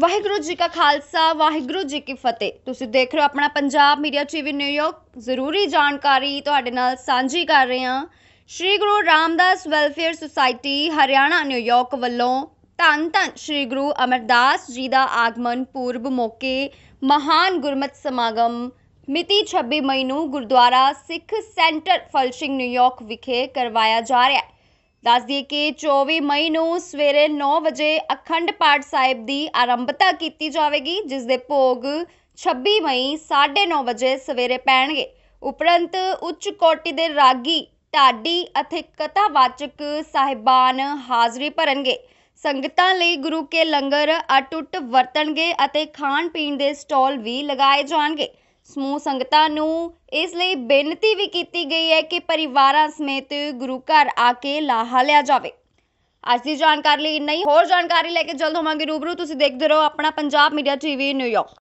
ਵਾਹਿਗੁਰੂ ਜੀ ਕਾ ਖਾਲਸਾ ਵਾਹਿਗੁਰੂ ਜੀ ਕੀ ਫਤਿਹ ਤੁਸੀਂ ਦੇਖ ਰਹੇ ਹੋ ਆਪਣਾ ਪੰਜਾਬ ਮੀਡੀਆ ਟੀਵੀ ਨਿਊਯਾਰਕ ਜ਼ਰੂਰੀ ਜਾਣਕਾਰੀ ਤੁਹਾਡੇ ਨਾਲ ਸਾਂਝੀ ਕਰ ਰਹੇ ਹਾਂ Shri Guru Ramdas welfare society Haryana New York ਵੱਲੋਂ ਧੰਨ ਧੰਨ ਸ਼੍ਰੀ ਗੁਰੂ ਅਮਰਦਾਸ ਜੀ ਦਾ ਆਗਮਨ ਪੂਰਬ ਮੌਕੇ ਮਹਾਨ ਗੁਰਮਤ ਸਮਾਗਮ ਮਿਤੀ 26 ਮਈ ਨੂੰ Gurdwara Sikh centre Flushing New York ਵਿਖੇ ਕਰਵਾਇਆ ਜਾ ਰਿਹਾ ਹੈ ਦੱਸ ਦਈਏ ਕਿ 24 ਮਈ ਨੂੰ ਸਵੇਰੇ 9 ਵਜੇ ਅਖੰਡ ਪਾਠ ਸਾਹਿਬ ਦੀ ਆਰੰਭਤਾ ਕੀਤੀ ਜਾਵੇਗੀ ਜਿਸ ਦੇ ਭੋਗ 26 ਮਈ 9:30 ਵਜੇ ਸਵੇਰੇ ਪੈਣਗੇ ਉਪਰੰਤ ਉੱਚ ਕੋਟੀ ਦੇ ਰਾਗੀ ਢਾਡੀ ਅਤੇ ਕਥਾਵਾਚਕ ਸਾਹਿਬਾਨ ਹਾਜ਼ਰੀ ਭਰਨਗੇ ਸੰਗਤਾਂ ਲਈ ਗੁਰੂ ਕੇ ਲੰਗਰ ਅਟੁੱਟ ਵਰਤਣਗੇ ਅਤੇ ਖਾਣ ਪੀਣ ਦੇ ਸਟਾਲ ਵੀ ਲਗਾਏ ਜਾਣਗੇ ਸਮੂਹ ਸੰਗਤਾਂ ਨੂੰ ਇਸ ਲਈ ਬੇਨਤੀ ਵੀ ਕੀਤੀ ਗਈ ਹੈ ਕਿ ਪਰਿਵਾਰਾਂ ਸਮੇਤ ਗੁਰੂ ਘਰ ਆ ਕੇ ਲਾਹਾ ਲਿਆ ਜਾਵੇ ਅੱਜ ਦੀ ਜਾਣਕਾਰੀ ਲਈ ਨਹੀਂ ਹੋਰ ਜਾਣਕਾਰੀ ਲੈ ਕੇ ਜਲਦ ਹੋਵਾਂਗੇ ਰੂਬਰੂ ਤੁਸੀਂ ਦੇਖਦੇ ਰਹੋ ਆਪਣਾ ਪੰਜਾਬ ਮੀਡੀਆ ਟੀਵੀ ਨਿਊਯਾਰਕ